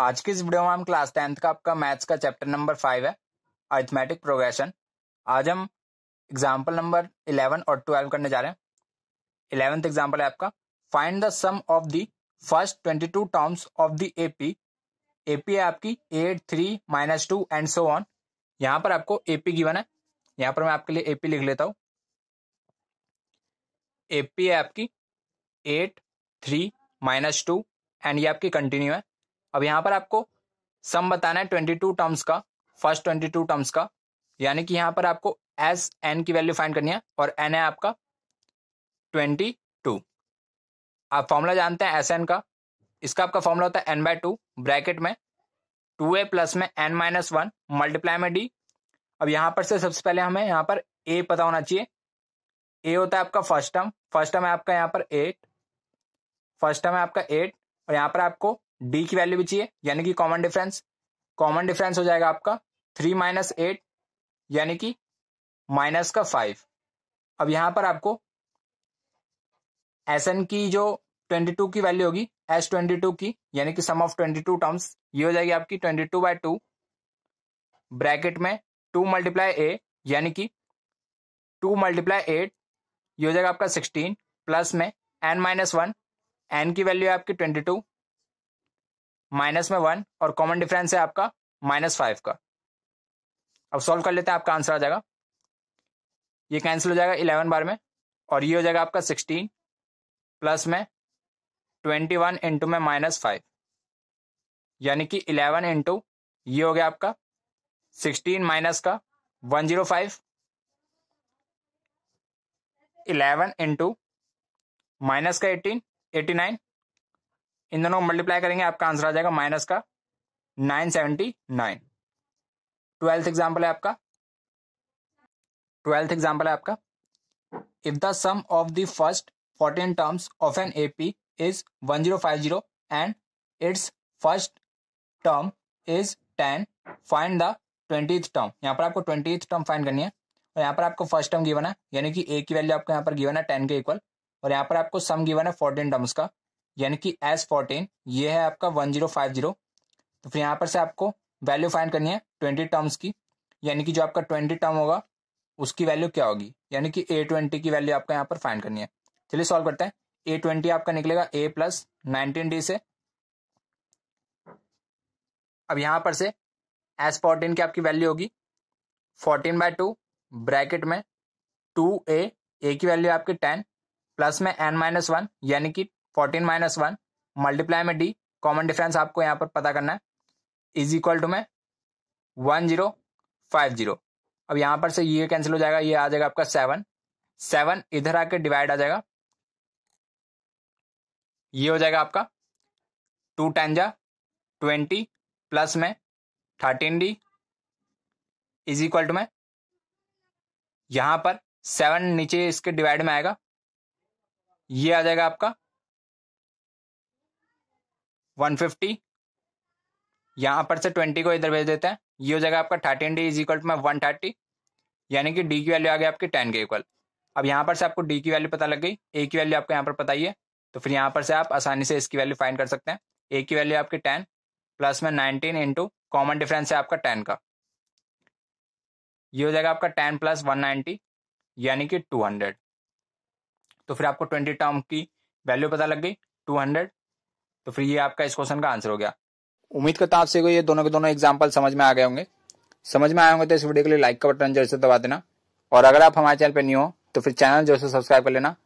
आज के इस वीडियो में हम क्लास टेंथ का आपका मैथ्स का चैप्टर नंबर फाइव है अर्थमेटिक प्रोग्रेशन आज हम एग्जाम्पल नंबर इलेवन और ट्वेल्व करने जा रहे हैं इलेवेंथ एग्जाम्पल है आपका find the sum of the first twenty two terms of the AP AP है आपकी eight three minus two and so on यहाँ पर आपको एपी गिवन है यहाँ पर मैं आपके लिए एपी लिख लेता हूँ एपी है आपकी eight three minus two and ये आपकी कंटिन्यू है अब यहाँ पर आपको सम बताना है ट्वेंटी टू टर्म्स का फर्स्ट ट्वेंटी टू टर्म्स का यानी कि यहाँ पर आपको एस एन की वैल्यू फाइंड करनी है और एन है आपका ट्वेंटी टू आप फॉर्मूला जानते हैं एस एन का इसका आपका फॉर्मूला होता है एन बाय टू ब्रैकेट में टू ए प्लस में एन माइनस वन मल्टीप्लाई में डी अब यहाँ पर से सबसे पहले हमें यहाँ पर ए पता होना चाहिए ए होता है आपका फर्स्ट टर्म फर्स्ट टर्म है आपका यहाँ पर एट फर्स्ट टर्म है आपका एट और यहाँ पर आपको डी की वैल्यू भी चाहिए यानी कि कॉमन डिफरेंस कॉमन डिफरेंस हो जाएगा आपका थ्री माइनस एट यानी कि माइनस का फाइव अब यहां पर आपको एस एन की जो ट्वेंटी टू की वैल्यू होगी एस ट्वेंटी टू की यानी कि sum of twenty two terms ये हो जाएगी आपकी twenty two by two bracket में टू मल्टीप्लाई ए यानी कि टू मल्टीप्लाई एट ये हो जाएगा आपका सिक्सटीन प्लस में एन माइनस वन एन की वैल्यू है आपकी ट्वेंटी टू माइनस में वन और कॉमन डिफरेंस है आपका माइनस फाइव का अब सॉल्व कर लेते हैं आपका आंसर आ जाएगा ये कैंसिल हो जाएगा इलेवन बार में और ये हो जाएगा आपका सिक्सटीन प्लस में ट्वेंटी वन इंटू में माइनस फाइव यानी कि इलेवन इंटू ये हो गया आपका सिक्सटीन माइनस का one zero five eleven into minus का एटीन एटी नाइन इन दोनों को मल्टीप्लाई करेंगे आपका आंसर आ जाएगा माइनस का nine seventy nine twelfth example है आपका ट्वेल्थ एग्जाम्पल है आपका if the sum of the first fourteen terms of an AP is one zero five zero and its first term is ten find the twenty term यहाँ पर आपको twenty term find करनी है और यहाँ पर आपको फर्स्ट टर्म गिवन है यानी कि ए की वैल्यू आपको यहाँ पर गिवन है टेन के इक्वल और यहाँ पर आपको सम गिवन है फोर्टीन टर्म्स का यानी कि एस फोर्टीन ये है आपका वन जीरो फाइव जीरो तो फिर यहाँ पर से आपको वैल्यू फाइंड करनी है ट्वेंटी टर्म्स की यानी कि जो आपका ट्वेंटी टर्म होगा उसकी वैल्यू क्या होगी यानी कि ए ट्वेंटी की वैल्यू आपको यहाँ पर फाइंड करनी है चलिए सॉल्व करते हैं ए ट्वेंटी आपका निकलेगा ए प्लस नाइनटीन डी से अब यहाँ पर से एस फोर्टीन की आपकी वैल्यू होगी फोर्टीन बाय टू ब्रैकेट में टू ए ए की वैल्यू आपकी टेन प्लस में एन माइनस वन यानी कि फोर्टीन माइनस वन मल्टीप्लाई में डी कॉमन डिफरेंस आपको यहाँ पर पता करना है इज इक्वल टू में वन जीरो फाइव जीरो अब यहाँ पर से ये कैंसिल हो जाएगा ये आ जाएगा आपका सेवन सेवन इधर आके डिवाइड आ जाएगा ये हो जाएगा आपका टू टेन जा ट्वेंटी प्लस में thirteen D is equal to में यहाँ पर सेवन नीचे इसके डिवाइड में आएगा ये आ जाएगा आपका वन फिफ्टी यहाँ पर से ट्वेंटी को इधर भेज देते हैं ये हो जाएगा आपका thirteen D is equal to में वन थर्टी यानी कि डी की वैल्यू आ गई आपकी टेन के इक्वल अब यहाँ पर से आपको डी की वैल्यू पता लग गई ए की वैल्यू आपको यहाँ पर पता ही है तो फिर यहाँ पर से आप आसानी से इसकी वैल्यू फाइंड कर सकते हैं ए की वैल्यू आपकी टेन प्लस में नाइनटीन इंटू कॉमन डिफरेंस है आपका टेन का ये हो जाएगा आपका टेन प्लस वन नाइनटी यानी कि टू हंड्रेड तो फिर आपको ट्वेंटी टर्म की वैल्यू पता लग गई टू हंड्रेड तो फिर ये आपका इस क्वेश्चन का आंसर हो गया उम्मीद करता आपसे को ये दोनों के दोनों एग्जाम्पल समझ में आ गए होंगे समझ में आए होंगे तो इस वीडियो के लिए लाइक का बटन जरूर से दबा देना और अगर आप हमारे चैनल पर न्यू हो तो फिर चैनल जरूर से सब्सक्राइब कर लेना